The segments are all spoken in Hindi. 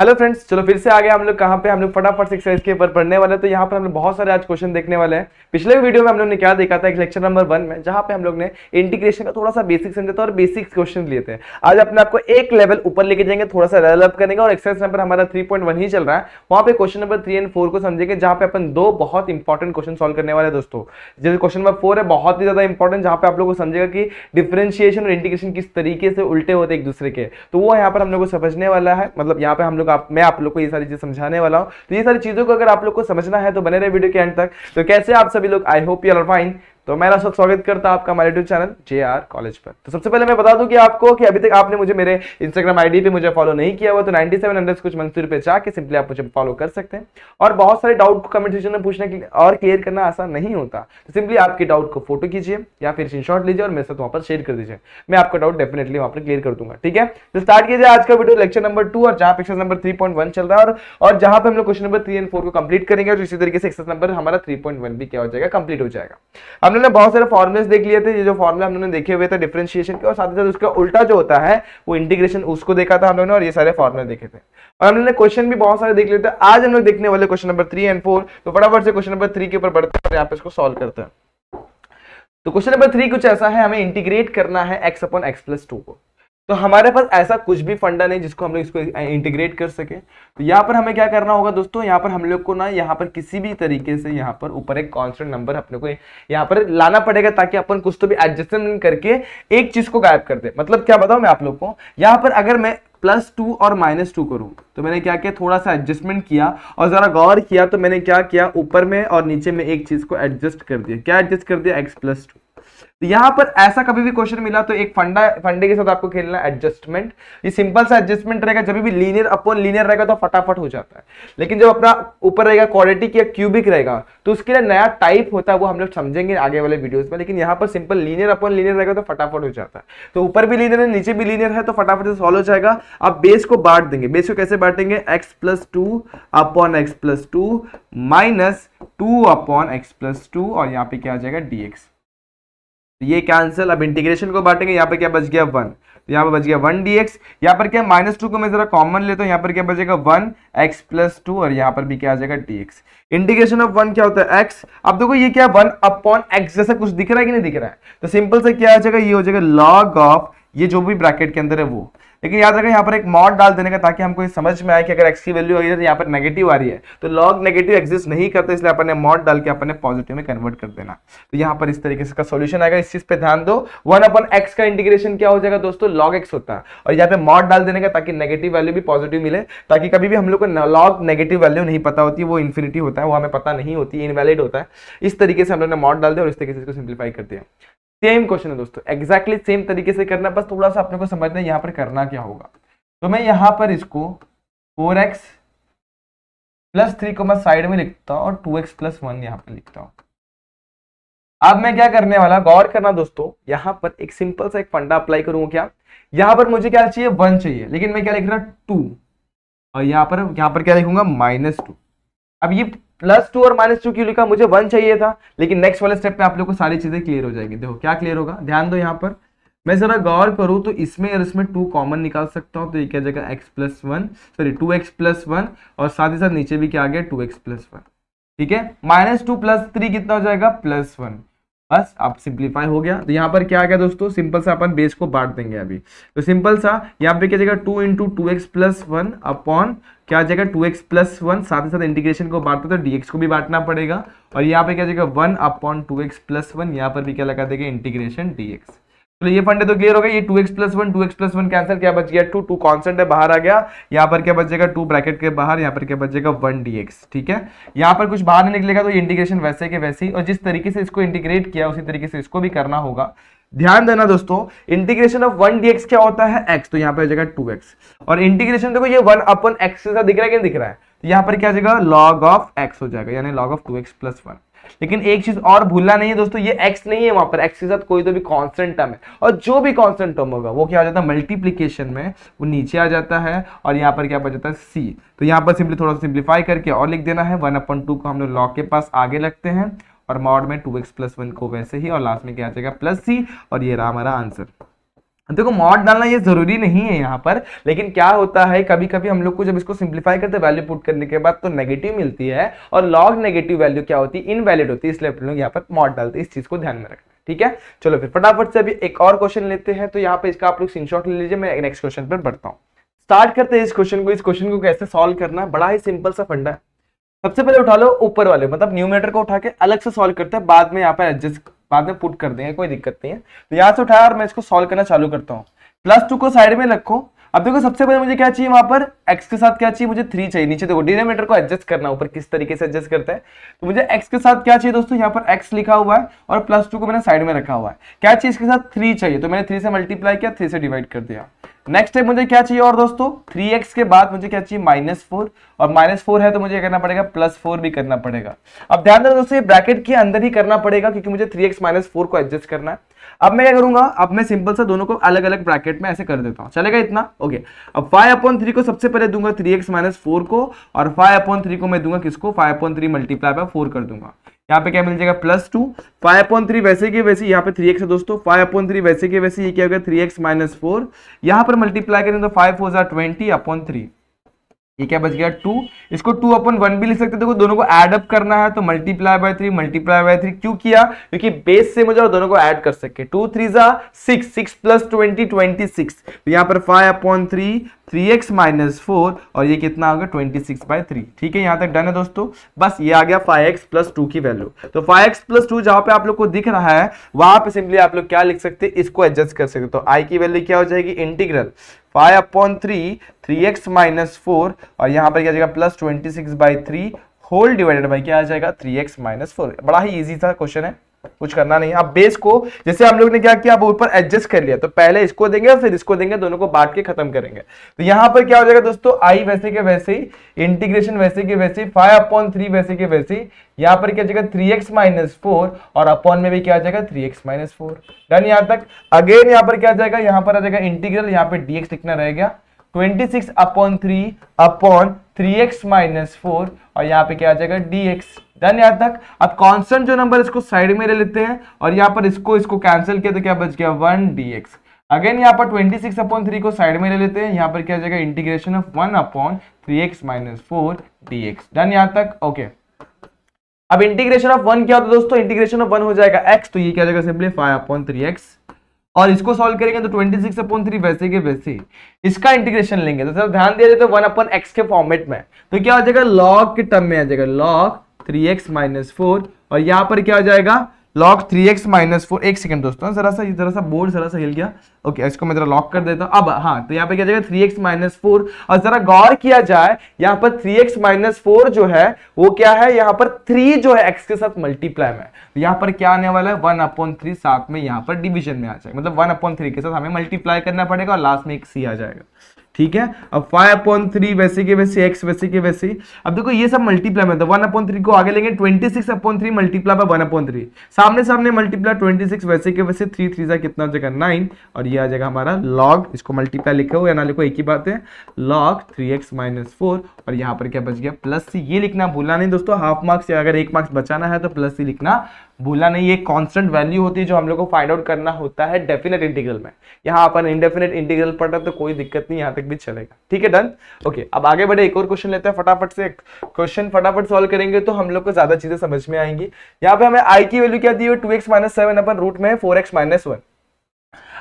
हेलो फ्रेंड्स चलो फिर से आ गए हम लोग कहाँ पे हम लोग फटाफट एक्सरसाइज के ऊपर पढ़ने वाले तो यहाँ पर हम लोग बहुत सारे आज क्वेश्चन देखने वाले हैं पिछले वीडियो में हम लोग ने क्या देखा था लेक्चर नंबर वन में जहाँ पे हम लोग ने इंटीग्रेशन का थोड़ा सा बेसिक समझा था और बेसिक क्वेश्चन लिए थे आज अपने आपको एक लेवल ऊपर लेके जाएंगे थोड़ा सा डेवलप करेंगे और एक्सरसाइज नंबर हमारा थ्री ही चल रहा है वहाँ पे question number three and four को समझेंगे जहाँ पे अपन दो बहुत इंपॉर्टेंट क्वेश्चन सॉल्व करने वाले दोस्तों जैसे क्वेश्चन नंबर फोर है बहुत ही ज्यादा इंपॉर्टेंट जहाँ पे आप लोग को समझेगा कि डिफ्रेंशिएशन और इंटीग्रेशन किस तरीके से उल्टे होते एक दूसरे के तो वो यहाँ पर हम लोग को समझने वाला है मतलब यहाँ पे हम लोग लोग आप मैं आप लोग को ये सारी चीज़ समझाने वाला हूँ तो ये सारी चीज़ों को अगर आप लोग को समझना है तो बने रहे वीडियो के एंड तक तो कैसे आप सभी लोग I hope you are fine तो मैं सब स्वागत करता हूँ आपका हमारे YouTube channel J R college पर तो सबसे पहले मैं बता दूं कि आपको कि अभी तक आपने मुझे मेरे इंस्टाग्राम आईडी पे मुझे फॉलो नहीं किया हुआ तो 97 सेवन हंड्रेड कुछ मंसूर पे जाके सिंपली आप मुझे फॉलो कर सकते हैं और बहुत सारे डाउट को कमेंट सेक्शन में पूछने के और क्लियर करना आसान नहीं होता तो सिंपली आपके डाउट को फोटो कीजिए या फिर स्क्रीन लीजिए और मेरे साथ वहाँ पर शेयर कर दीजिए मैं आपका डाउट डेफिनेटली वहाँ पर क्लियर कर दूंगा ठीक है तो स्टार्ट कीजिए आज का वीडियो लेक्चर नंबर टू और जहाँ पे एक्सरसाइज नंबर थ्री चल रहा है और जहाँ पर हम लोग question number three and four को कंप्लीट करेंगे और इसी तरीके से एक्सरसाइज नंबर हमारा थ्री भी क्या हो जाएगा कंप्लीट हो जाएगा हम हमने बहुत सारे फॉर्मुलेस देख लिए थे ये जो फॉर्मुले हमने देखे हुए थे डिफ्रेंशिएशन के और साथ ही साथ उसका उल्टा जो होता है वो इंटीग्रेशन उसको देखा था हम लोगों ने और ये सारे फॉर्मुले देखे थे और हमने क्वेश्चन भी बहुत सारे देख लिए थे आज हम लोग देखने वाले question number three and four तो फटाफट से क्वेश्चन नंबर थ्री के ऊपर बढ़ते हैं यहाँ पे इसको सॉल्व करते हैं तो क्वेश्चन नंबर थ्री कुछ ऐसा है हमें इंटीग्रेट करना है x upon x plus two को तो हमारे पास ऐसा कुछ भी फंडा नहीं जिसको हम लोग इसको इंटीग्रेट कर सके तो यहाँ पर हमें क्या करना होगा दोस्तों यहाँ पर हम लोग को ना यहाँ पर किसी भी तरीके से यहाँ पर ऊपर एक कांस्टेंट नंबर अपने को यहाँ पर लाना पड़ेगा ताकि अपन कुछ तो भी एडजस्टमेंट करके एक चीज को गायब कर दे मतलब क्या बताऊँ मैं आप लोग को यहाँ पर अगर मैं प्लस टू और माइनस टू करूँ तो मैंने क्या किया थोड़ा सा एडजस्टमेंट किया और ज़रा गौर किया तो मैंने क्या किया ऊपर में और नीचे में एक चीज़ को एडजस्ट कर दिया क्या एडजस्ट कर दिया एक्स प्लस टू तो यहां पर ऐसा कभी भी क्वेश्चन मिला तो एक फंडा फंडे के साथ आपको खेलना एडजस्टमेंट ये सिंपल सा एडजस्टमेंट रहेगा जब भी लीनियर अपॉन लीनियर रहेगा तो फटाफट हो जाता है लेकिन जब अपना ऊपर रहेगा क्वालिटी या क्यूबिक रहेगा तो उसके लिए नया टाइप होता है वो हम लोग समझेंगे आगे वाले वीडियोज में लेकिन यहाँ पर सिंपल लीनियर अपॉन लीनियर रहेगा तो फटाफट हो जाता है तो ऊपर भी लीनियर है नीचे भी लीनियर है तो फटाफट से सॉल्व हो जाएगा आप बेस को बांट देंगे बेस को कैसे बांटेंगे x plus two upon x plus two minus two upon x plus two और यहाँ पे क्या आ जाएगा डी एक्स तो ये कैंसिल अब इंटीग्रेशन को बांटेंगे यहाँ पर क्या बच गया वन तो यहाँ पर बच गया वन डी एक्स यहाँ पर क्या माइनस टू को मैं जरा कॉमन लेता हूँ यहाँ पर क्या बचेगा वन एक्स प्लस टू और यहाँ पर भी क्या आ जाएगा D X integration of one क्या होता है एक्स अब देखो ये क्या वन अपॉन एक्स जैसा कुछ दिख रहा है कि नहीं दिख रहा है तो सिंपल से क्या आ जाएगा ये हो जाएगा लॉग ऑफ ये जो भी ब्रैकेट के अंदर है वो लेकिन याद रखें यहाँ पर एक मॉड डाल देने का ताकि हमको समझ में आए कि अगर एक्स की वैल्यू आई है तो यहाँ पर नेगेटिव आ रही है तो लॉग नेगेटिव एक्जिस्ट नहीं करते इसलिए अपने मॉड डाल के अपने पॉजिटिव में कन्वर्ट कर देना तो यहाँ पर इस तरीके से इसका सोल्यूशन आएगा इस चीज पर ध्यान दो वन अपन एक्स का इंटीग्रेशन क्या हो जाएगा दोस्तों लॉग एक्स होता है और यहाँ पे मॉड डाल देने का ताकि नेगेटिव वैल्यू भी पॉजिटिव मिले ताकि कभी भी हम लोग को लॉग नेगेटिव वैल्यू नहीं पता होती वो इन्फिनिटी होता है वो हमें पता नहीं होती इनवैलिड होता है इस तरीके से हम लोग ने मॉड डाल दिया और इस तरीके से इसको सिंप्लीफाई कर दिया सेम क्वेश्चन है दोस्तों एग्जैक्टली exactly सेम तरीके से करना बस थोड़ा सा अपने को समझना है यहाँ पर करना क्या होगा तो मैं यहाँ पर इसको फोर एक्स प्लस थ्री को मैं साइड में लिखता हूँ और टू एक्स प्लस वन यहाँ पर लिखता हूँ अब मैं क्या करने वाला गौर करना दोस्तों यहाँ पर एक सिंपल सा एक फंडा अप्लाई करूंगा क्या यहाँ पर मुझे क्या चाहिए वन चाहिए लेकिन मैं क्या लिख रहा टू और यहाँ पर यहाँ पर क्या लिखूंगा माइनस टू अब ये प्लस टू और माइनस टू क्यों लिखा मुझे वन चाहिए था लेकिन नेक्स्ट वाले स्टेप पे आप लोग को सारी चीजें क्लियर हो जाएगी देखो क्या क्लियर होगा ध्यान दो यहाँ पर मैं जरा गौर करूँ तो इसमें और इसमें टू कॉमन निकाल सकता हूँ तो ये क्या जाएगा x plus one sorry two x plus one और साथ ही साथ नीचे भी क्या आ गया टू एक्स प्लस वन ठीक है माइनस टू प्लस थ्री कितना हो जाएगा प्लस वन बस आप सिंप्लीफाई हो गया तो यहाँ पर क्या आ गया दोस्तों सिंपल सा अपन बेस को बांट देंगे अभी तो सिंपल सा यहाँ पे क्या जाएगा two into two x plus one upon क्या जाएगा टू एक्स प्लस वन साथ ही साथ इंटीग्रेशन को बांटते तो डीएक्स को भी बांटना पड़ेगा और यहाँ पे क्या जाएगा one upon two x plus one यहाँ पर भी क्या लगा देगा इंटीग्रेशन डीएक्स तो ये फंड तो क्लियर हो गया ये two x plus one two x plus one cancel क्या बच गया टू टू कॉन्सेंट है बाहर आ गया यहाँ पर क्या बचेगा टू ब्रैकेट के बाहर यहाँ पर क्या बचेगा वन डी एक्स ठीक है यहाँ पर कुछ बाहर नहीं निकलेगा तो इंटीग्रेशन वैसे के वैसे ही और जिस तरीके से इसको इंटीग्रेट किया उसी तरीके से इसको भी करना होगा ध्यान देना दोस्तों इंटीग्रेशन ऑफ वन डी क्या होता है एक्स तो यहाँ पर जगह टू एक्स और इंटीग्रेशन देखो ये वन अपन एक्स दिख रहा है कि दिख रहा है तो यहाँ पर क्या आ जाएगा लॉग ऑफ एक्स हो जाएगा यानी log of two x plus one लेकिन एक चीज और भूलना नहीं है दोस्तों ये एक्स नहीं है वहां पर एक्स के साथ कोई तो भी कॉन्स्टेंट टर्म है और जो भी कॉन्स्टेंट टर्म होगा वो क्या हो जाता है मल्टीप्लीकेशन में वो नीचे आ जाता है और यहाँ पर क्या बच जाता है सी तो यहाँ पर सिंपली थोड़ा सा सिंप्लीफाई करके और लिख देना है वन अपन टू को हम लोग लॉ के पास आगे लगते हैं और मॉड में टू एक्स प्लस वन को वैसे ही और लास्ट में क्या आ जाएगा प्लस सी और ये रहा हमारा आंसर देखो मॉड डालना ये जरूरी नहीं है यहाँ पर लेकिन क्या होता है कभी कभी हम लोग को जब इसको सिंप्लीफाई करते वैल्यू पुट करने के बाद तो नेगेटिव मिलती है और लॉग नेगेटिव वैल्यू क्या होती है इनवैलिड होती है इसलिए लोग यहाँ पर मॉड डालते हैं इस चीज को ध्यान में रखना ठीक है चलो फिर फटाफट से अभी एक और क्वेश्चन लेते हैं तो यहाँ पर इसका आप लोग स्क्रीनशॉट ले लीजिए मैं नेक्स्ट क्वेश्चन पर बढ़ता हूँ स्टार्ट करते हैं इस क्वेश्चन को इस क्वेश्चन को कैसे सॉल्व करना है बड़ा ही सिंपल सा फंडा है सबसे पहले उठा लो ऊपर वाले मतलब न्यूमेटर को उठा के अलग से सॉल्व करते हैं बाद में यहाँ पर एडजस्ट बाद में पुट कर देंगे कोई दिक्कत नहीं है तो यहाँ से उठाया और मैं इसको सॉल्व करना चालू करता हूँ प्लस टू को साइड में रखो अब देखो सबसे पहले मुझे क्या चाहिए वहां पर x के साथ क्या चाहिए मुझे थ्री चाहिए नीचे देखो डिनोमीटर को एडजस्ट करना ऊपर किस तरीके से एडजस्ट करता है तो मुझे x के साथ क्या चाहिए दोस्तों यहाँ पर x लिखा हुआ है और प्लस टू को मैंने साइड में रखा हुआ है क्या चाहिए इसके साथ थ्री चाहिए तो मैंने थ्री से मल्टीप्लाई किया थ्री से डिवाइड कर दिया नेक्स्ट है मुझे क्या चाहिए और दोस्तों थ्री एक्स के बाद मुझे क्या चाहिए माइनस फोर और माइनस फोर है तो मुझे करना पड़ेगा प्लस फोर भी करना पड़ेगा अब ध्यान देना दोस्तों ये ब्रैकेट के अंदर ही करना पड़ेगा क्योंकि मुझे थ्री एक्स माइनस फोर को एडजस्ट करना है अब मैं क्या करूंगा अब मैं सिंपल सा दोनों को अलग अलग ब्रैकेट में ऐसे कर देता हूँ चलेगा इतना ओके अब फाइव अपॉन थ्री को सबसे पहले दूंगा थ्री एक्स माइनस फोर को और फाइव अपॉन थ्री को मैं दूंगा किसको five upon three multiply by four कर दूंगा यहाँ पे क्या मिल जाएगा plus two five upon three वैसे के वैसे यहाँ पे थ्री एक्स है दोस्तों फाइव अपॉइंट थ्री वैसे के वैसे ये क्या हो गया थ्री एक्स माइनस फोर यहाँ पर मल्टीप्लाई करें तो फाइव फोर जार ट्वेंटी अपॉन थ्री ये क्या बच गया टू इसको टू अपन वन भी लिख सकते देखो दोनों को एड अप करना है तो multiply by three multiply by three क्यों किया क्योंकि बेस से मुझे और दोनों को ऐड कर सके टू थ्री जा six six plus twenty twenty six यहाँ पर five upon three three x minus four और ये कितना होगा ट्वेंटी सिक्स बाय थ्री ठीक है यहाँ तक डन है दोस्तों बस ये आ गया फाइव एक्स प्लस टू की वैल्यू तो फाइव एक्स प्लस टू जहाँ पे आप लोग को दिख रहा है वहां पे सिंपली आप लोग क्या लिख सकते हैं इसको एडजस्ट कर सकते तो आई की वैल्यू क्या हो जाएगी integral five upon three three x minus four और यहाँ पर क्या जाएगा plus twenty six by three whole divided by क्या आ जाएगा थ्री एक्स माइनस फोर बड़ा ही ईजी था क्वेश्चन है कुछ करना नहीं आप बेस को जैसे हम लोग ने क्या किया ऊपर एडजस्ट कर लिया तो पहले इसको देंगे फिर इसको देंगे दोनों को बांट के खत्म करेंगे तो यहां पर क्या हो जाएगा दोस्तों आई वैसे के वैसे ही इंटीग्रेशन वैसे के वैसे ही फाइव अपॉन थ्री वैसे के वैसे ही यहाँ पर क्या जाएगा थ्री एक्स माइनस फोर और अपॉन में भी क्या आ जाएगा three x minus four done यहां तक अगेन यहां पर क्या जाएगा यहां पर आ जाएगा इंटीग्रल यहां पर डी लिखना रहेगा twenty six upon three upon three x minus four और यहाँ पे क्या आ जाएगा डी एक्स डन यहां तक अब कॉन्स्टेंट जो नंबर इसको साइड में ले लेते हैं और यहां पर इसको इसको कैंसिल किया तो क्या बच गया वन डी एक्स अगेन यहां पर 26 सिक्स अपॉन थ्री को साइड में ले लेते हैं यहां पर क्या जाएगा integration of one upon three x minus four d x done यहां तक ओके अब इंटीग्रेशन ऑफ वन क्या होता है दोस्तों इंटीग्रेशन ऑफ वन हो जाएगा एक्स तो ये क्या जाएगा simply five upon three x और इसको सॉल्व करेंगे तो 26 सिक्स अपॉन थ्री वैसे के वैसे इसका इंटीग्रेशन लेंगे तो सर ध्यान दिया जाए तो वन अपॉन एक्स के फॉर्मेट में तो क्या हो जाएगा लॉग के टर्म में आ जाएगा log three x minus four और यहां पर क्या हो जाएगा log three x minus four एक सेकंड दोस्तों हाँ, जरा सा जरा सा बोर्ड जरा सा हिल गया ओके इसको मैं जरा लॉक कर देता हूं अब हाँ तो यहाँ पे क्या जाएगा थ्री एक्स माइनस फोर और जरा गौर किया जाए यहाँ पर थ्री एक्स माइनस फोर जो है वो क्या है यहाँ पर थ्री जो है एक्स के साथ मल्टीप्लाई में तो यहाँ पर क्या आने वाला है वन अपॉन थ्री साथ में यहाँ पर डिविजन में आ जाएगा मतलब वन अपॉन थ्री के साथ हमें मल्टीप्लाई करना पड़ेगा और लास्ट में एक सी आ जाएगा ठीक है अब फाइव अपॉन थ्री वैसे के वैसे एक्स वैसे के वैसे अब देखो ये सब मल्टीप्लाई में था वन अपॉन थ्री को आगे लेंगे twenty six upon three multiply by one upon three सामने सामने मल्टीप्लाई ट्वेंटी सिक्स वैसे के वैसे थ्री थ्री सा कितना हो जाएगा नाइन और ये आ जाएगा हमारा लॉग इसको मल्टीप्लाई लिखा हो या ना लिखो एक ही बात है log three x minus four और यहाँ पर क्या बच गया प्लस सी ये लिखना भूलना नहीं दोस्तों हाफ मार्क्स या अगर एक मार्क्स बचाना है तो प्लस सी लिखना भूलना नहीं ये कांस्टेंट वैल्यू होती है जो हम लोग को फाइंड आउट करना होता है डेफिनेट इंटीग्रल में यहाँ अपन इंडेफिनेट इंटीग्रल पढ़ रहे तो कोई दिक्कत नहीं यहाँ तक भी चलेगा ठीक है डन ओके अब आगे बढ़े एक और क्वेश्चन लेते हैं फटाफट से क्वेश्चन फटाफट सॉल्व करेंगे तो हम लोग को ज्यादा चीजें समझ में आएंगी यहाँ पे हमें आई की वैल्यू क्या दी हुई two x minus seven upon root में फोर एक्स माइनस वन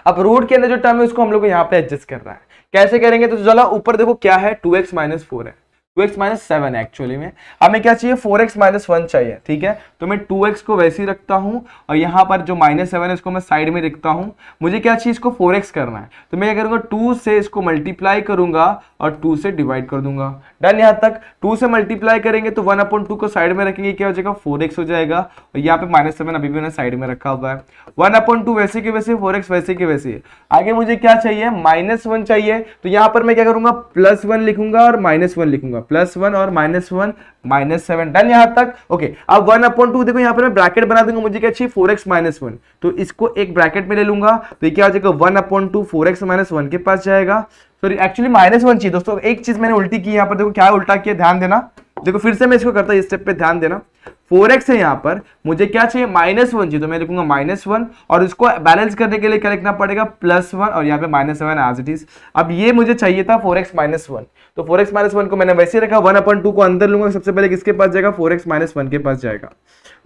अब रूट के अंदर जो टर्म है उसको हम लोग को यहाँ पे एडजस्ट करना है कैसे करेंगे तो चलो ऊपर देखो क्या है टू एक्स माइनस फोर है two x minus seven actually में हमें क्या चाहिए फोर एक्स माइनस वन चाहिए ठीक है तो मैं टू एक्स को वैसे ही रखता हूँ और यहाँ पर जो माइनस सेवन है इसको मैं साइड में रखता हूँ मुझे क्या चाहिए इसको फोर एक्स करना है तो मैं क्या करूँगा टू से इसको मल्टीप्लाई करूंगा और टू से डिवाइड कर दूंगा डन यहाँ तक टू से मल्टीप्लाई करेंगे तो वन अपॉइंट टू को साइड में रखेंगे क्या हो जाएगा फोर एक्स हो जाएगा और यहाँ पे माइनस सेवन अभी भी मैंने साइड में रखा हुआ है वन अपॉइंट टू वैसे के वैसे फोर एक्स वैसे के वैसे आगे मुझे क्या चाहिए माइनस वन चाहिए तो यहाँ पर मैं क्या करूँगा प्लस वन लिखूंगा और माइनस वन लिखूंगा प्लस वन और minus one minus seven done यहां तक ओके अब वन अपॉन टू देखो यहां पर मैं ब्रैकेट बना दूंगा मुझे क्या चाहिए फोर एक्स माइनस वन तो इसको एक ब्रैकेट में ले लूंगा तो ये क्या हो जाएगा one upon two four x minus one के पास जाएगा सॉरी एक्चुअली माइनस वन चाहिए दोस्तों एक चीज मैंने उल्टी की यहाँ पर देखो क्या उल्टा किया ध्यान देना देखो फिर से मैं इसको करता हूँ इस स्टेप पे ध्यान देना 4x है यहाँ पर मुझे क्या चाहिए माइनस वन चाहिए तो मैं लिखूंगा माइनस वन और इसको बैलेंस करने के लिए क्या लिखना पड़ेगा प्लस वन और यहाँ पे minus seven as it is अब ये मुझे चाहिए था 4x एक्स माइनस वन तो फोर एक्स माइनस वन को मैंने वैसे रखा वन अपॉइंट टू को अंदर लूंगा सबसे पहले किसके पास जाएगा फोर एक्स माइनस वन के पास जाएगा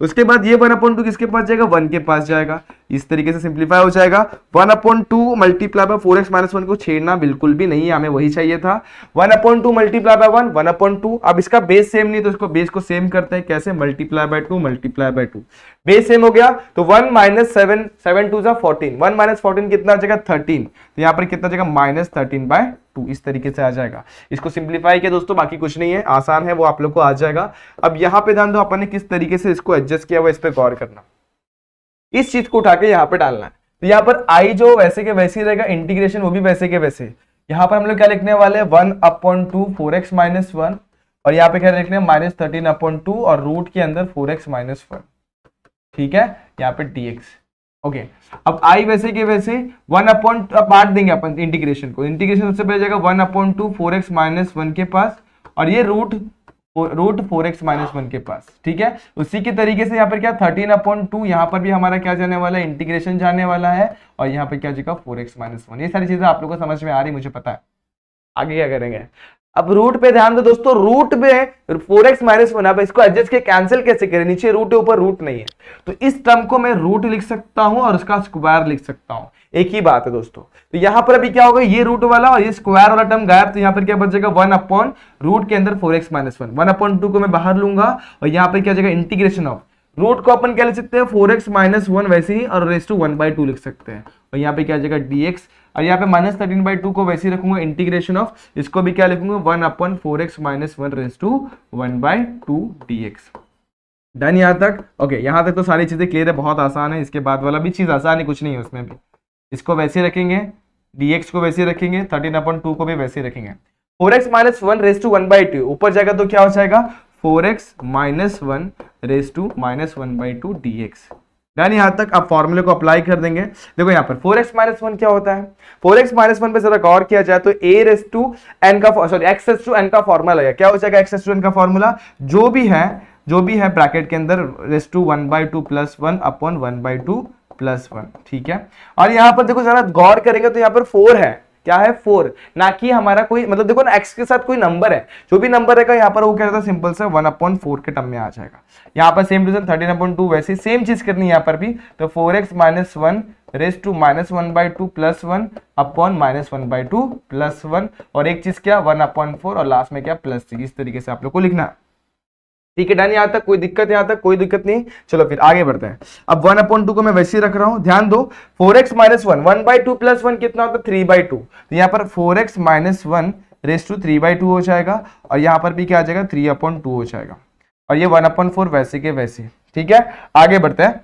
उसके बाद ये वन अपॉइंट टू किसके पास जाएगा वन के पास जाएगा इस तरीके से सिंप्लीफाई हो जाएगा one upon two multiply by four x minus one को छेड़ना बिल्कुल भी नहीं है हमें वही चाहिए था one upon two multiply by one one upon two अब इसका बेस सेम नहीं तो इसको बेस को सेम करते हैं कैसे multiply by two multiply by two base same हो गया तो one minus seven seven two जा फोर्टीन वन माइनस फोर्टीन कितना आ जाएगा थर्टीन तो यहाँ पर कितना जाएगा माइनस थर्टीन बाय टू इस तरीके से आ जाएगा इसको सिंप्लीफाई किया दोस्तों बाकी कुछ नहीं है आसान है वो आप लोग को आ जाएगा अब यहाँ पे ध्यान दो अपन ने किस तरीके से इसको एडजस्ट किया हुआ इस पर गौर करना इस चीज को उठा के यहाँ पे डालना है तो यहाँ पर आई जो वैसे के वैसे ही रहेगा इंटीग्रेशन वो भी वैसे के वैसे यहाँ पर हम लोग क्या लिखने वाले one upon two four x minus one और यहाँ पे क्या लिखने माइनस थर्टीन अपॉन टू और रूट के अंदर फोर एक्स माइनस वन ठीक है यहाँ पे डी ओके अब आई वैसे के वैसे वन अपॉइंट पार्ट देंगे अपन इंटीग्रेशन को इंटीग्रेशन सबसे पहले जाएगा one upon two four x minus one के पास और ये root root four x minus one के पास ठीक है उसी के तरीके से यहाँ पर क्या थर्टीन अपॉइंट टू यहाँ पर भी हमारा क्या जाने वाला है इंटीग्रेशन जाने वाला है और यहाँ पर क्या जाएगा फोर एक्स माइनस वन ये सारी चीजें आप लोगों को समझ में आ रही मुझे पता है आगे क्या करेंगे अब रूट पे ध्यान दो दोस्तों रूट पे फोर एक्स माइनस वन अब इसको एडजस्ट के कैंसिल कैसे करें नीचे रूट ऊपर रूट नहीं है तो इस टर्म को मैं रूट लिख सकता हूं और उसका स्क्वायर लिख सकता हूं एक ही बात है दोस्तों तो यहां पर अभी क्या होगा ये रूट वाला और ये स्क्वायर वाला टर्म गायब तो यहां पर क्या बच जाएगा वन अपॉन रूट के अंदर four x minus one one upon two को मैं बाहर लूंगा और यहाँ पर क्या जाएगा इंटीग्रेशन ऑफ रूट को अपन क्या लिख सकते हैं फोर एक्स माइनस वन वैसे ही और raise to one by two लिख सकते हैं और यहाँ पे क्या जाएगा डी एक्स और यहाँ पे माइनस थर्टीन बाई टू को वैसे ही रखूंगा इंटीग्रेशन ऑफ इसको भी क्या लिखूंगा one upon four x minus one raise to one by two d x done यहाँ तक ओके यहाँ तक तो सारी चीज़ें क्लियर है बहुत आसान है इसके बाद वाला भी चीज़ आसान है कुछ नहीं है उसमें भी इसको वैसे रखेंगे डी एक्स को वैसे रखेंगे थर्टीन अपॉन टू को भी वैसे रखेंगे four x minus one raise to one by two ऊपर जाएगा तो क्या हो जाएगा four x minus one raise to minus one by two d x done यहां तक आप फॉर्मूले को अप्लाई कर देंगे देखो यहां पर फोर एक्स माइनस वन क्या होता है फोर एक्स माइनस वन पर जरा गौर किया जाए तो ए रेस टू एन का sorry x S to n का फॉर्मूला है क्या हो जाएगा एक्स एस टू एन का फॉर्मूला जो भी है जो भी है ब्रैकेट के अंदर raise to one by two plus one upon one by two plus one ठीक है और यहां पर देखो जरा गौर करेंगे तो यहां पर फोर है क्या है फोर ना कि हमारा कोई मतलब देखो ना एक्स के साथ कोई नंबर है जो भी नंबर रहेगा यहाँ पर वो क्या रहता है सिंपल से वन अपॉइंट फोर के टर्म में आ जाएगा यहाँ पर same reason thirteen upon two वैसे सेम चीज करनी है यहाँ पर भी तो four x minus one raise to minus one by two plus one upon minus one by two plus one और एक चीज क्या वन अपॉइंट फोर और लास्ट में क्या प्लस थ्री इस तरीके से आप लोग को लिखना है ठीक है डन यहां तक कोई दिक्कत यहां तक कोई दिक्कत नहीं चलो फिर आगे बढ़ते हैं अब वन अपॉइंट टू को मैं वैसे ही रख रहा हूं ध्यान दो four x minus one one by two plus one कितना होता है थ्री बाई टू तो यहां पर four x minus one raise to three by two हो जाएगा और यहां पर भी क्या आ जाएगा थ्री अपॉइंट टू हो जाएगा और ये वन अपॉइंट फोर वैसे के वैसे ठीक है आगे बढ़ते हैं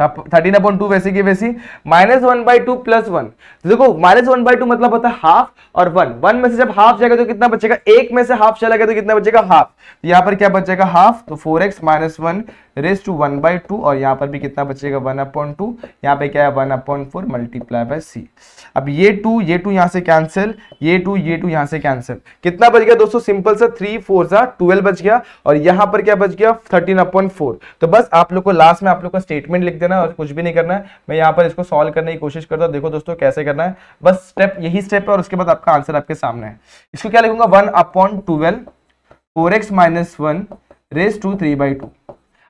थर्टीन अपॉन टू वैसे की वैसी minus one by two plus one देखो माइनस वन बाई टू मतलब होता है हाफ और वन वन में से जब हाफ जाएगा तो कितना बचेगा एक में से हाफ चला गया तो कितना बचेगा हाफ तो यहाँ पर क्या बचेगा हाफ तो four x minus one raise to one by two और यहाँ पर भी कितना बचेगा वन अपॉइंट टू यहाँ पे क्या है one upon four multiply by c अब ये टू ये टू यहाँ से कैंसिल ये टू ये टू यहाँ से कैंसिल कितना बच गया दोस्तों सिंपल सा थ्री फोर सा ट्वेल्व बच गया और यहाँ पर क्या बच गया थर्टीन अपॉइंट फोर तो बस आप लोग को लास्ट में आप लोग का स्टेटमेंट लिख देना और कुछ भी नहीं करना है मैं यहाँ पर इसको सॉल्व करने की कोशिश करता हूँ देखो दोस्तों कैसे करना है बस स्टेप यही स्टेप है और उसके बाद आपका आंसर आपके सामने है इसको क्या लिखूंगा one upon twelve four x minus one raise to three by two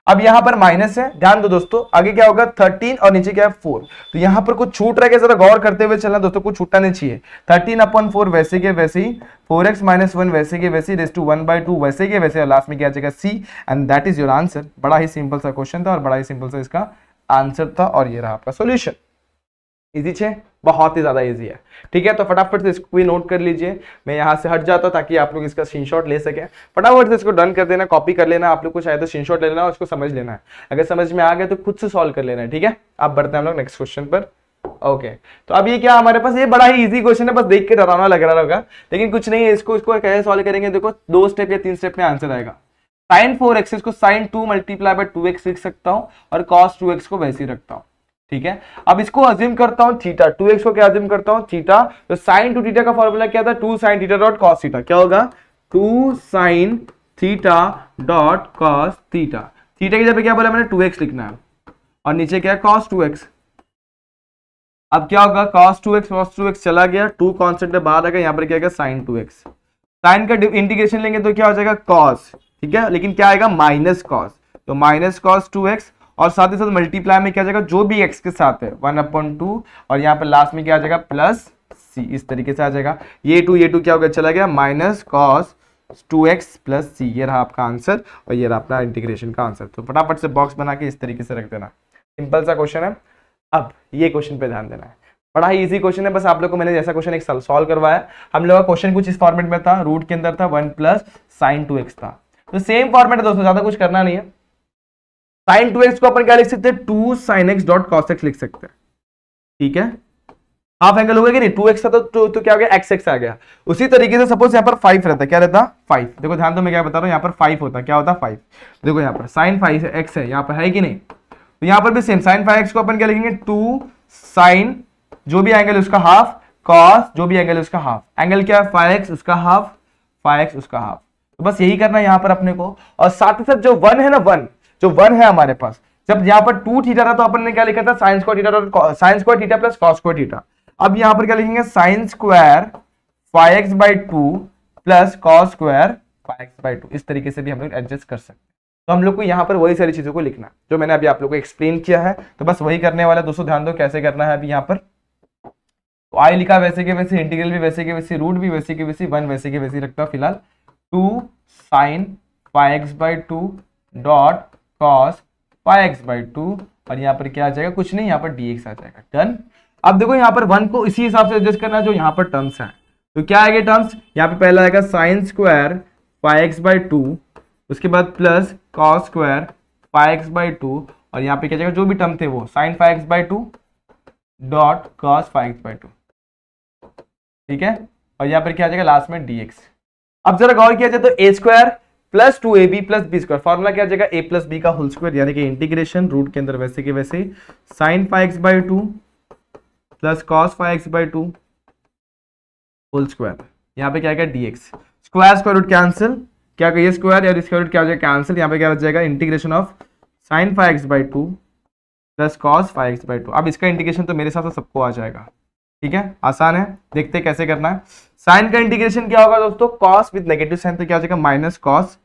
अब यहां पर माइनस है ध्यान दो दोस्तों आगे क्या होगा थर्टीन और नीचे क्या है फोर तो यहां पर कुछ छूट रहा है जरा गौर करते हुए चलना दोस्तों कुछ छूटना नहीं चाहिए थर्टीन अपन फोर वैसे के वैसे ही फोर एक्स माइनस वन वैसे के वैसे raise to one by two वैसे के वैसे लास्ट में क्या जाएगा c and that is your answer बड़ा ही सिंपल सा क्वेश्चन था और बड़ा ही सिंपल सा इसका आंसर था और ये रहा आपका सोल्यूशन इजी छे बहुत ही ज़्यादा ईजी है ठीक है तो फटाफट से इसको भी नोट कर लीजिए मैं यहाँ से हट जाता ताकि आप लोग इसका स्क्रीनशॉट ले सकें फटाफट से इसको डन कर देना कॉपी कर लेना आप लोग को शायद स्क्रीनशॉट ले लेना और उसको समझ लेना है अगर समझ में आ गया तो खुद से सॉल्व कर लेना है ठीक है आप बढ़ते हैं हम लोग नेक्स्ट क्वेश्चन पर ओके okay. तो अब ये क्या हमारे पास ये बड़ा ही इजी क्वेश्चन है बस देख के डराना लग रहा होगा लेकिन कुछ नहीं है इसको इसको कैसे सॉल्व करेंगे देखो दो स्टेप या तीन स्टेप में आंसर आएगा साइन फोर एक्स इसको sine two multiply by two x लिख सकता हूँ और कॉस टू एक्स को वैसे ही रखता हूँ ठीक है अब इसको अज्यूम करता हूं थीटा टू एक्स को क्या अज्यूम करता हूं थीटा तो साइन टू थीटा का फॉर्मूला क्या था two sine theta dot cos theta क्या होगा two sine theta dot cos theta theta की जगह क्या बोला मैंने टू एक्स लिखना है और नीचे क्या है कॉस टू एक्स अब क्या होगा cos two x cos two x चला गया टू कॉन्स्टेंट बाहर आ गया यहाँ पर क्या आएगा साइन टू एक्स साइन का इंटीग्रेशन लेंगे तो क्या हो जाएगा कॉस ठीक है लेकिन क्या आएगा माइनस कॉस तो माइनस कॉस टू एक्स और साथ ही साथ मल्टीप्लाई में क्या जाएगा जो भी एक्स के साथ है वन अपॉन टू और यहाँ पर लास्ट में क्या आ जाएगा प्लस सी इस तरीके से आ जाएगा ये टू ये टू क्या हो गया चला गया minus cos two x plus c ये रहा आपका आंसर और ये रहा अपना इंटीग्रेशन का आंसर तो फटाफट से बॉक्स बना के इस तरीके से रख देना सिंपल सा क्वेश्चन है अब ये क्वेश्चन पे ध्यान देना है बड़ा ही इजी क्वेश्चन है बस आप लोग को मैंने जैसा क्वेश्चन एक सॉल्व करवाया हम लोग का क्वेश्चन कुछ इस फॉर्मेट में था रूट के अंदर था one plus sine two x था तो सेम फॉर्मेट है दोस्तों ज़्यादा कुछ करना नहीं है साइन टू एक्स को अपन क्या लिख सकते हैं two sine x dot cos x लिख सकते हैं ठीक है हाफ एंगल हो गया कि नहीं टू एक्स था तो, तो तो क्या हो गया एक्स एक्स आ गया उसी तरीके से सपोज यहाँ पर फाइव रहता क्या रहता फाइव देखो ध्यान दो मैं क्या बता रहा हूँ यहाँ पर फाइव होता क्या होता फाइव देखो यहाँ पर साइन फाइव एक्स है यहाँ पर है कि नहीं तो यहाँ पर भी सेम साइन फाइव एक्स को अपन क्या लिखेंगे टू साइन जो भी एंगल है उसका हाफ कॉस जो भी एंगल है उसका हाफ एंगल क्या है फाइव एक्स उसका हाफ फाइव एक्स उसका हाफ तो बस यही करना है यहाँ पर अपने को और साथ ही साथ जो वन है ना वन जो वन है हमारे पास जब यहाँ पर टू थीटा था तो अपन ने क्या लिखा था sine square theta sine square theta plus cos square theta अब यहाँ पर क्या लिखेंगे sine square five x by two plus cos square five x by two इस तरीके से भी हम लोग एडजस्ट कर सकते हैं तो हम लोग को यहाँ पर वही सारी चीज़ों को लिखना जो मैंने अभी आप लोग को एक्सप्लेन किया है तो बस वही करने वाला दोस्तों ध्यान दो कैसे करना है अभी यहाँ पर तो आई लिखा वैसे के वैसे इंटीग्रल भी वैसे के वैसे रूट भी वैसे के वैसे वन वैसे के वैसे रखता हूँ फिलहाल two sine five x by two dot cos pi x by two और यहाँ पर क्या आ जाएगा कुछ नहीं यहाँ पर डी आ जाएगा डन अब देखो यहाँ पर वन को इसी हिसाब से एडजस्ट करना जो यहाँ पर टर्म्स है तो क्या आएगा टर्म्स यहाँ पे पहला आएगा sine square pi x by two उसके बाद plus cos square pi x by two और यहाँ पे क्या जाएगा जो भी टर्म थे वो sine five x by two dot cos five x by two ठीक है और यहाँ पर क्या आ जाएगा लास्ट में डी एक्स अब जरा गौर किया जाए तो a square plus two a b plus b square formula क्या जाएगा ए प्लस बी का होल स्क्वायर यानी कि इंटीग्रेशन रूट के अंदर वैसे के वैसे sine five x by two plus cos five x by two whole square यहाँ पे क्या क्या d x square square root cancel क्या ये स्क्वायर या स्क्वायर रूट क्या हो जाएगा कैंसिल यहाँ पे क्या हो जाएगा integration of sine five x by two plus cos five x by two अब इसका इंटीग्रेशन तो मेरे साथ तो सबको आ जाएगा ठीक है आसान है देखते कैसे करना है साइन का इंटीग्रेशन क्या होगा दोस्तों कॉस विद नेगेटिव साइन तो क्या हो जाएगा minus cos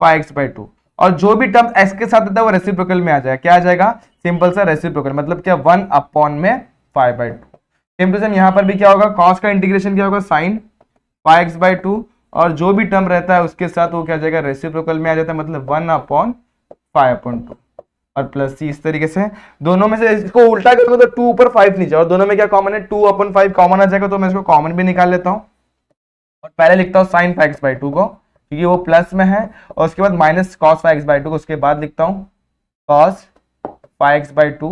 pi x by two और जो भी टर्म एक्स के साथ आता है वो रेसिप्रोकल में आ जाएगा क्या आ जाएगा सिंपल सा रेसिप्रोकल मतलब क्या वन अपॉन में five by two same to same यहाँ पर भी क्या होगा कॉस का इंटीग्रेशन क्या होगा sine five x by two और जो भी टर्म रहता है उसके साथ वो क्या जाएगा रेसिप्रोकल में आ जाता है मतलब one upon five upon two और प्लस सी इस तरीके से दोनों में से इसको उल्टा करूंगा तो टू ऊपर फाइव नीचे और दोनों में क्या कॉमन है टू अपन फाइव कॉमन आ जाएगा तो मैं इसको कॉमन भी निकाल लेता हूँ और पहले लिखता हूँ sine five x by two को क्योंकि वो प्लस में है और उसके बाद minus cos five x by two उसके बाद लिखता हूँ cos five x by two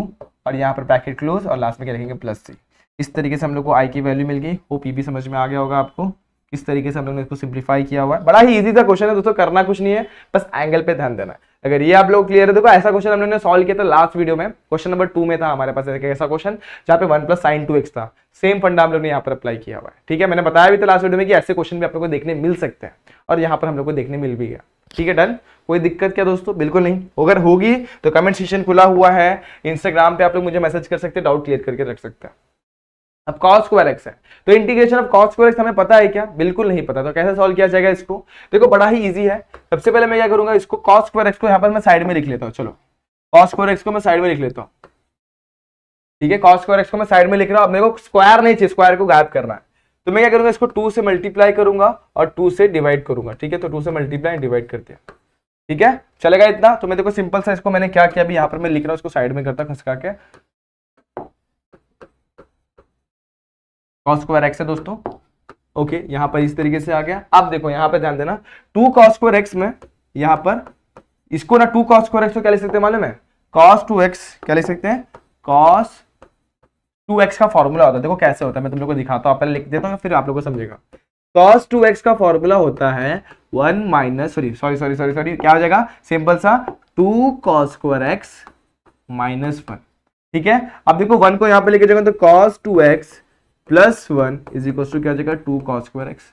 और यहाँ पर ब्रैकेट क्लोज और लास्ट में क्या लिखेंगे प्लस सी इस तरीके से हम लोग को आई की वैल्यू मिल गई वो पी भी समझ में आ गया होगा आपको इस तरीके से हम लोग ने इसको सिंप्लीफाई किया हुआ है बड़ा ही इजी था क्वेश्चन है दोस्तों करना कुछ नहीं है बस एंगल पे ध्यान देना है अगर ये आप लोग क्लियर है देखो ऐसा क्वेश्चन हम लोगों ने सॉल्व किया था लास्ट वीडियो में क्वेश्चन नंबर टू में था हमारे पास ऐसा क्वेश्चन जहाँ पे one plus sine two x था सेम फंडा हम लोग ने यहाँ पर अप्लाई किया हुआ है ठीक है मैंने बताया भी था लास्ट वीडियो में कि ऐसे क्वेश्चन भी आप लोग को देखने मिल सकते हैं और यहाँ पर हम लोग को देखने मिल भी गया ठीक है डन कोई दिक्कत क्या दोस्तों बिल्कुल नहीं अगर होगी तो कमेंट सेशन खुला हुआ है इंस्टाग्राम पे आप लोग मुझे मैसेज कर सकते हैं डाउट क्लियर करके रख सकते हैं अब कॉस स्क्वायर एक्स है तो integration of cos square x हमें पता है क्या बिल्कुल नहीं पता तो कैसे सॉल्व किया जाएगा इसको देखो बड़ा ही इजी है सबसे पहले मैं क्या करूंगा इसको कॉस स्क्वायर एक्स को यहां पर मैं साइड में लिख लेता हूं चलो कॉस स्क्वायर एक्स को मैं साइड में लिख लेता हूं ठीक है कॉस स्क्वायर एक्स को मैं साइड में लिख रहा हूं अब मेरे को स्क्वायर नहीं चाहिए स्क्वायर को गायब करना है तो मैं क्या करूंगा इसको टू से मल्टीप्लाई करूंगा और टू से डिवाइड करूंगा ठीक है तो टू से मल्टीप्लाई डिवाइड करते हैं ठीक है चलेगा इतना तो मैं देखो सिंपल सा इसको मैंने क्या किया अभी यहाँ पर मैं लिख रहा हूँ इसको साइड में करता खसका के कॉस स्क्वायर एक्स है दोस्तों ओके okay, पर इस तरीके से आ गया अब देखो यहां पर ध्यान देना टू कॉस स्क्वायर एक्स में यहां पर इसको ना टू कॉस स्क्वायर एक्स को क्या लिख सकते हैं मालूम है कॉस टू एक्स क्या लिख सकते हैं कॉस टू एक्स का फॉर्मूला होता है देखो कैसे होता है मैं तुम लोग को दिखाता हूं पहले लिख देता हूँ फिर आप लोग को समझेगा कॉस टू एक्स का फॉर्मूला होता है one minus sorry sorry sorry sorry sorry क्या हो जाएगा सिंपल सा two cos square x minus one ठीक है अब देखो वन को यहां पर लेके जाएगा तो cos two x plus one is equal to क्या जाएगा टू कॉस स्क्वायर एक्स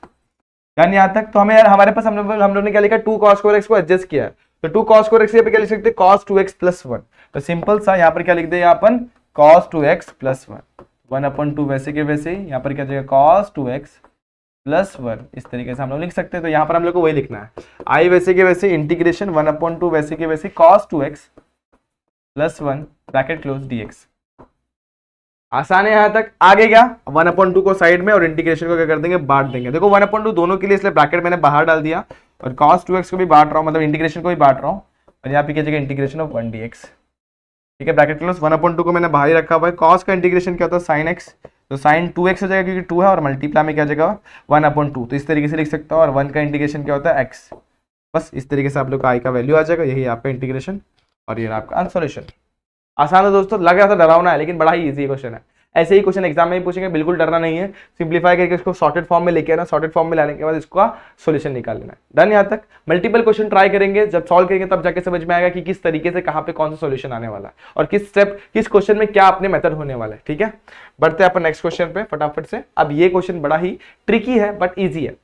यानी यहां तक तो हमें यार हमारे पास हम लोग हम लोग ने क्या लिखा टू कॉस स्क्वायर एक्स को एडजस्ट किया तो टू कॉस स्क्वायर एक्स पे क्या लिख सकते cos two x plus one तो सिंपल सा यहाँ पर क्या लिख दे यहाँ अपन cos two x plus one one अपन टू वैसे के वैसे ही यहाँ पर क्या जाएगा cos two x plus one इस तरीके से हम लोग लिख सकते हैं तो यहाँ पर हम लोग को वही लिखना है आई वैसे के वैसे इंटीग्रेशन वन अपॉन टू वैसे के वैसे cos two x plus one bracket close d x आसान है यहाँ तक आगे क्या वन अपॉइंट टू को साइड में और इंटीग्रेशन को क्या कर देंगे बांट देंगे देखो वन अपॉइंट टू दोनों के लिए इसलिए ब्रैकेट मैंने बाहर डाल दिया और कॉस टू एक्स को भी बांट रहा हूँ मतलब इंटीग्रेशन को भी बांट रहा हूँ और यहाँ पे क्या जगह integration of one d x ठीक है bracket close one upon two को मैंने बाहर ही रखा हुआ है कॉस का इंटीग्रेशन क्या होता है साइन एक्स तो साइन टू एक्स हो जाएगा क्योंकि टू है और मल्टीप्लाई में क्या जगह वन अपॉइंट टू तो इस तरीके से लिख सकता हूँ और वन का इंटीग्रेशन क्या होता है एक्स बस इस तरीके से आप लोग का आई का वैल्यू आ जाएगा यही आपका इंटीग्रेशन और ये आपका आंसोलेशन आसान है दोस्तों लग रहा था डरावना है लेकिन बड़ा ही ईजी क्वेश्चन है ऐसे ही क्वेश्चन एग्जाम में ही पूछेंगे बिल्कुल डरना नहीं है सिंप्लीफाई करके इसको सॉर्टेड फॉर्म में लेके आना सॉर्टेड फॉर्म में लाने के बाद इसका सोल्यूशन निकाल लेना है डन यहाँ तक मल्टीपल क्वेश्चन ट्राई करेंगे जब सॉल्व करेंगे तब जाके समझ में आएगा कि किस तरीके से कहाँ पे कौन सा सोल्यूशन आने वाला है और किस स्टेप किस क्वेश्चन में क्या अपने मेथड होने वाला है ठीक है बढ़ते हैं अपन नेक्स्ट क्वेश्चन पे फटाफट से अब ये क्वेश्चन बड़ा ही ट्रिकी है बट ईजी है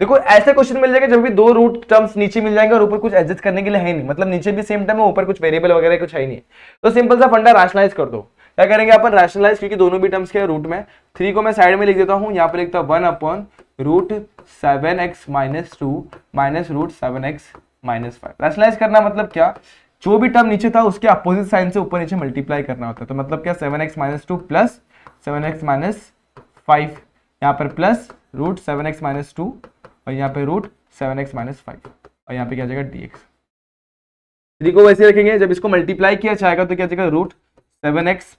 देखो ऐसे क्वेश्चन मिल जाएगा जब भी दो रूट टर्म्स नीचे मिल जाएंगे और ऊपर कुछ एडजस्ट करने के लिए है नहीं मतलब नीचे भी सेम टर्म है ऊपर कुछ वेरिएबल वगैरह कुछ है नहीं तो सिंपल सा फंडा राशनलाइज कर दो क्या करेंगे अपन राशनलाइज क्योंकि दोनों भी टर्म्स के रूट में थ्री को मैं साइड में लिख देता हूँ यहाँ पर लिखता हूँ one upon root seven x minus two minus root seven x minus five rationalise करना मतलब क्या जो भी टर्म नीचे था उसके अपोजिट साइन से ऊपर नीचे मल्टीप्लाई करना होता है तो मतलब क्या seven x minus two plus seven x minus five यहाँ पर plus root seven x minus two और यहाँ पे root seven x minus five और यहाँ पे क्या जाएगा डी एक्स थ्री को वैसे रखेंगे जब इसको मल्टीप्लाई किया जाएगा तो क्या जाएगा root seven x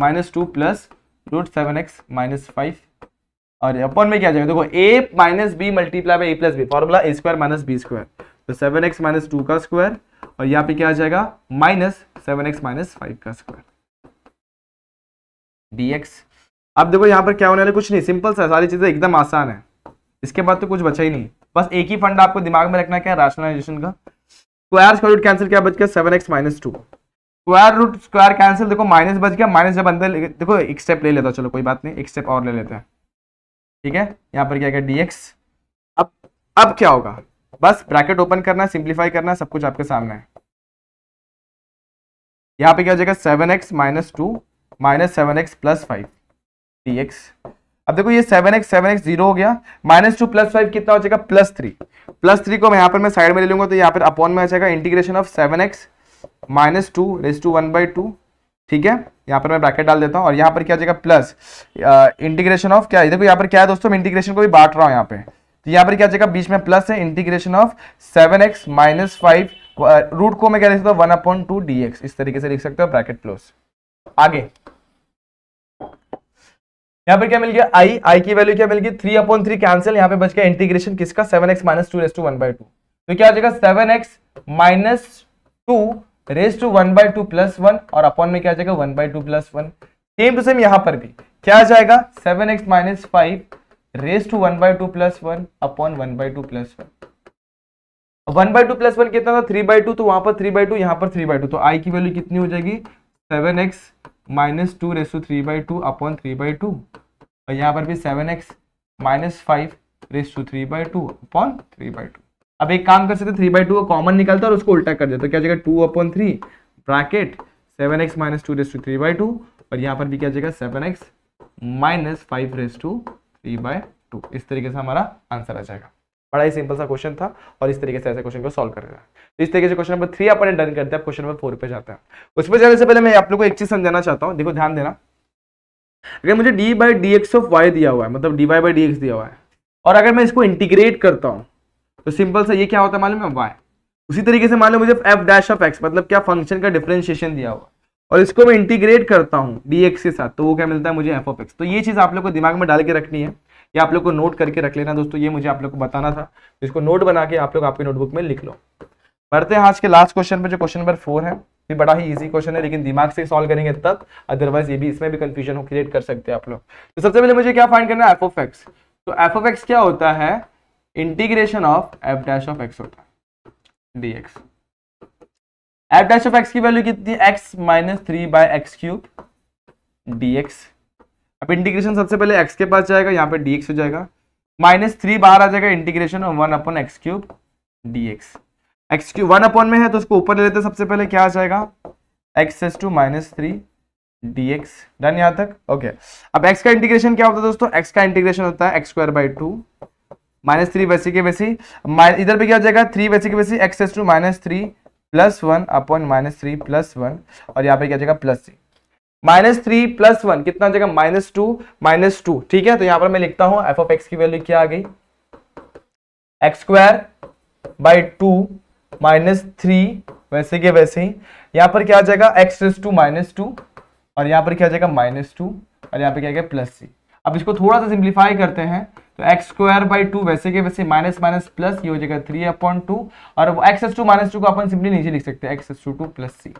minus two plus root seven x minus five और अपन में क्या जाएगा देखो a minus b multiply by a plus b formula a square minus b square तो सेवन एक्स माइनस टू का स्क्वायर और यहाँ पे क्या आ जाएगा minus seven x minus five का स्क्वायर डी एक्स अब देखो यहाँ पर क्या होने वाले कुछ नहीं सिंपल सा सारी चीजें एकदम आसान है इसके बाद तो कुछ बचा ही नहीं बस एक ही फंड आपको दिमाग में रखना क्या राशनलाइजेशन का स्क्वायर स्क्वायर रूट कैंसिल क्या बच गया seven x minus two square root square cancel देखो माइनस बच गया माइनस जब अंदर देखो एक स्टेप ले लेता चलो कोई बात नहीं एक स्टेप और ले लेते हैं ठीक है यहाँ पर क्या क्या डी एक्स अब अब क्या होगा बस ब्रैकेट ओपन करना सिंप्लीफाई करना सब कुछ आपके सामने है यहाँ पे क्या हो जाएगा seven x minus two minus seven x plus five d x अब देखो ये seven x seven x zero हो गया माइनस टू प्लस फाइव कितना हो जाएगा प्लस थ्री प्लस थ्री को मैं यहाँ पर मैं साइड में ले लूंगा तो यहाँ पर अपॉन में आ जाएगा integration of seven x minus two raise to one by two ठीक है यहाँ पर मैं ब्रैकेट डाल देता हूँ और यहाँ पर क्या हो जाएगा प्लस इंटीग्रेशन ऑफ क्या देखो यहाँ पर क्या है दोस्तों इंटीग्रेशन को भी बांट रहा हूँ यहाँ पे तो यहाँ पर क्या जाएगा बीच में प्लस है integration of seven x minus five root को मैं क्या लिख सकता हूँ one upon two d x इस तरीके से लिख सकते हो ब्रैकेट प्लस आगे यहाँ पर क्या मिल गया आई आई की वैल्यू क्या मिल गई थ्री अपॉन थ्री कैंसिल यहाँ पे बच गया इंटीग्रेशन किसका seven x minus two raise to one by two तो क्या हो जाएगा seven x minus two raise to one by two plus one और अपॉन में क्या जाएगा one by two plus one same to same यहाँ पर भी क्या आ जाएगा seven x minus five raise to one by two plus one upon one by two plus one one by two plus one कितना था थ्री बाई टू तो वहां पर थ्री बाई टू यहाँ पर थ्री बाई टू तो आई की वैल्यू कितनी हो जाएगी seven x minus two raise to three by two upon three by two और यहाँ पर भी seven x minus five raise to three by two upon three by two अब एक काम कर सकते थ्री बाई टू कॉमन निकलता और उसको उल्टा कर देता क्या जाएगा two upon three bracket seven x minus two raise to three by two और यहाँ पर भी क्या जाएगा seven x minus five raise to three by two इस तरीके से हमारा आंसर आ जाएगा बड़ा ही सिंपल सा क्वेश्चन था और इस तरीके से ऐसे क्वेश्चन को सॉल्व कर रहा है तो इस तरीके से क्वेश्चन नंबर थ्री अपने डन करते हैं क्वेश्चन नंबर फोर पे जाते हैं उस पर जाने से पहले मैं आप लोग को एक चीज समझाना चाहता हूँ देखो ध्यान देना अगर मुझे d by d x of y दिया हुआ है मतलब d y by d x दिया हुआ है और अगर मैं इसको इंटीग्रेट करता हूँ तो सिंपल सा ये क्या होता है मालूम है वाई उसी तरीके से मान लो मुझे एफ डैश ऑफ एक्स मतलब क्या फंक्शन का डिफ्रेंशिएशन दिया हुआ और इसको मैं इंटीग्रेट करता हूँ डी एक्स के साथ तो वो क्या मिलता है मुझे एफ ऑफ एक्स तो ये चीज़ आप लोग को दिमाग में डाल के रखनी है ये आप लोग को नोट करके रख लेना दोस्तों ये मुझे आप लोग को बताना था इसको नोट बना के आप लोग आपके नोटबुक में लिख लो बढ़ते हैं आज के लास्ट क्वेश्चन पर जो क्वेश्चन नंबर फोर है ये बड़ा ही इजी क्वेश्चन है लेकिन दिमाग से सॉल्व करेंगे तब अदरवाइज ये भी इसमें भी कंफ्यूजन हो क्रिएट कर सकते हैं आप लोग तो सबसे पहले मुझे क्या फाइंड करना है एफ ऑफ एक्स तो एफ ऑफ एक्स क्या होता है integration of f dash of x होता है d x f dash of x की वैल्यू कितनी x minus three by x cube d x अब इंटीग्रेशन सबसे पहले एक्स के पास जाएगा यहाँ पे डी हो जाएगा माइनस थ्री बाहर आ जाएगा integration one upon x cube d x x cube one upon में है तो उसको ऊपर ले लेते हैं सबसे पहले क्या आ जाएगा x S two minus three d x done यहाँ तक ओके अब एक्स का इंटीग्रेशन क्या होता है दोस्तों एक्स का इंटीग्रेशन होता है x square by two minus three वैसे के वैसे इधर पे क्या हो जाएगा थ्री वैसे के वैसे x S two minus three plus one upon minus three plus one और यहाँ पे क्या जाएगा plus three minus three plus one कितना जगह माइनस टू माइनस टू ठीक है तो यहां पर मैं लिखता हूं एफ ऑफ एक्स की वैल्यू क्या आ गई x square by two minus three वैसे के वैसे ही यहां पर क्या आ जाएगा x raise to minus two और यहां पर क्या आ जाएगा माइनस टू और यहां पर क्या आएगा प्लस सी अब इसको थोड़ा सा सिंप्लीफाई करते हैं तो एक्स स्क्वायर बाई टू वैसे के वैसे माइनस माइनस प्लस ये हो जाएगा थ्री अपॉन टू और x S two minus two को अपन सिंपली नीचे लिख सकते हैं x S two two plus c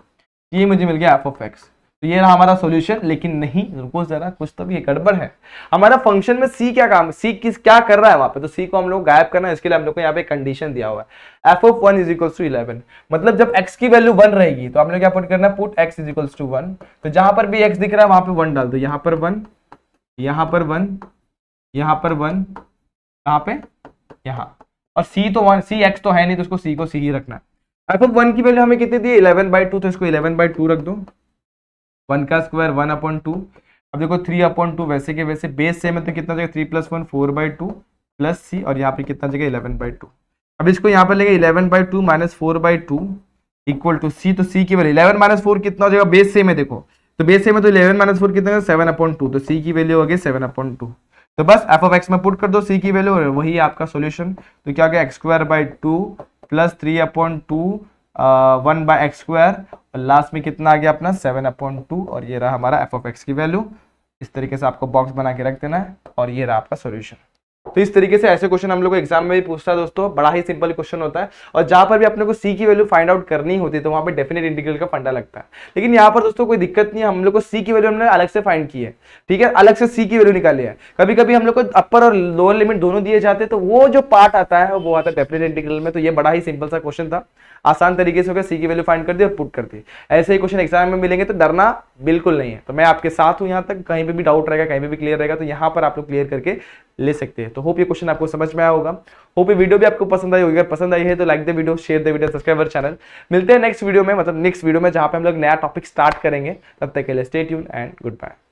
ये मुझे मिल गया एफ ऑफ एक्स तो ये रहा हमारा सॉल्यूशन लेकिन नहीं रुको जरा कुछ तो भी गड़बड़ है हमारा फंक्शन में सी क्या काम सी किस क्या कर रहा है वहां पे तो सी को हम लोग गायब करना है इसके लिए हम लोग को यहाँ पे कंडीशन दिया हुआ है f of one is equals to eleven मतलब जब एक्स की वैल्यू वन रहेगी तो हम लोग क्या पुट करना है put x is equals to one तो जहां पर भी एक्स दिख रहा है वहां पर वन डाल दो यहाँ पर वन यहाँ पर वन यहाँ पर वन यहाँ पे यहाँ और सी तो वन सी एक्स तो है नहीं तो उसको सी को सी ही रखना है एफ ऑफ वन की वैल्यू हमें कितनी दी इलेवन बाई टू तो इसको इलेवन बाई टू रख दो वन का स्क्वायर वन अपॉन टू अब देखो थ्री अपॉन टू वैसे के वैसे बेस सेम है तो कितना जगह three plus one four by two plus c और यहाँ पे कितना जगह इलेवन बाई टू अब इसको यहाँ पर लेगा eleven by two minus four by two equal to C तो सी की वैल्यू इलेवन माइनस फोर कितना जगह बेस सेम है देखो तो बेस सेम है तो इलेवन माइनस फोर कितना सेवन अपॉइंट टू तो सी की वैल्यू हो गई सेवन अपॉइंट टू तो बस एफ ऑफ एक्स में पुट कर दो सी की वैल्यू वही आपका सोल्यूशन तो क्या हो गया x square by two plus three upon two one by x square और तो लास्ट में कितना आ गया अपना सेवन अपॉइंट टू और ये रहा हमारा एफ ऑफ एक्स की वैल्यू इस तरीके से आपको बॉक्स बना के रख देना है और ये रहा आपका सोल्यूशन तो इस तरीके से ऐसे क्वेश्चन हम लोग को एग्जाम में भी पूछता है दोस्तों बड़ा ही सिंपल क्वेश्चन होता है और जहां पर भी अपने को सी की वैल्यू फाइंड आउट करनी होती है तो वहां पर डेफिनेट इंटीग्रल का फंडा लगता है लेकिन यहाँ पर दोस्तों कोई दिक्कत नहीं है हम लोग को सी की वैल्यू हमने अलग से फाइंड की है ठीक है अलग से सी की वैल्यू निकाली है कभी कभी हम लोग को अपर और लोअर लिमिट दोनों दिए जाते तो वो जो पार्ट आता है वो आता है डेफिनेट इंटीग्रल में तो ये बड़ा ही सिंपल सा क्वेश्चन था आसान तरीके से होकर सी की वैल्यू फाइंड कर दी और पुट कर दी ऐसे ही क्वेश्चन एग्जाम में मिलेंगे तो डरना बिल्कुल नहीं है तो मैं आपके साथ हूँ यहाँ तक कहीं पर भी डाउट रहेगा कहीं पर भी क्लियर रहेगा तो यहाँ पर आप लोग क्लियर करके ले सकते हैं तो होप ये क्वेश्चन आपको समझ में आया होगा होप ये वीडियो भी आपको पसंद आई होगी अगर पसंद आई है तो like the video share the video subscribe our channel मिलते हैं नेक्स्ट वीडियो में मतलब नेक्स्ट वीडियो में जहाँ पे हम लोग नया टॉपिक स्टार्ट करेंगे तब तक के लिए stay tune and good bye